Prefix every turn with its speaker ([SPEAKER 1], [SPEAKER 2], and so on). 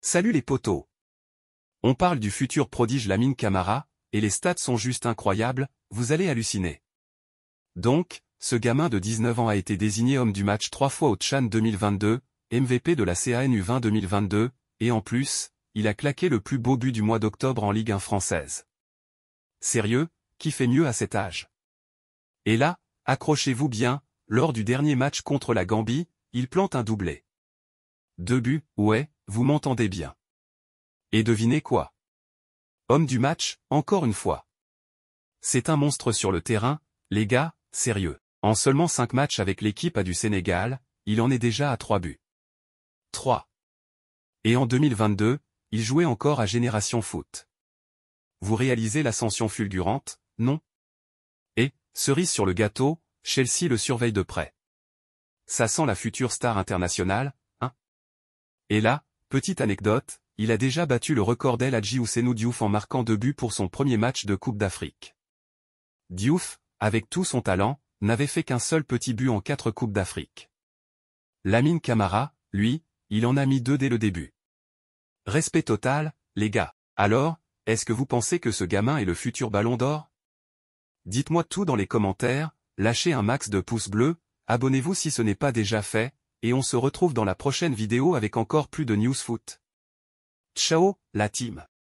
[SPEAKER 1] Salut les potos On parle du futur prodige Lamine Camara, et les stats sont juste incroyables, vous allez halluciner. Donc, ce gamin de 19 ans a été désigné homme du match trois fois au Chan 2022, MVP de la CANU20 2022, et en plus, il a claqué le plus beau but du mois d'octobre en Ligue 1 française. Sérieux, qui fait mieux à cet âge Et là, accrochez-vous bien, lors du dernier match contre la Gambie, il plante un doublé. Deux buts, ouais, vous m'entendez bien. Et devinez quoi Homme du match, encore une fois. C'est un monstre sur le terrain, les gars, sérieux. En seulement 5 matchs avec l'équipe à du Sénégal, il en est déjà à 3 buts. 3. Et en 2022, il jouait encore à Génération Foot. Vous réalisez l'ascension fulgurante, non Et, cerise sur le gâteau, Chelsea le surveille de près. Ça sent la future star internationale, hein Et là, Petite anecdote, il a déjà battu le record d'El Hadji Ousenou Diouf en marquant deux buts pour son premier match de Coupe d'Afrique. Diouf, avec tout son talent, n'avait fait qu'un seul petit but en quatre Coupes d'Afrique. Lamine Camara, lui, il en a mis deux dès le début. Respect total, les gars. Alors, est-ce que vous pensez que ce gamin est le futur ballon d'or Dites-moi tout dans les commentaires, lâchez un max de pouces bleus, abonnez-vous si ce n'est pas déjà fait, et on se retrouve dans la prochaine vidéo avec encore plus de news foot. Ciao, la team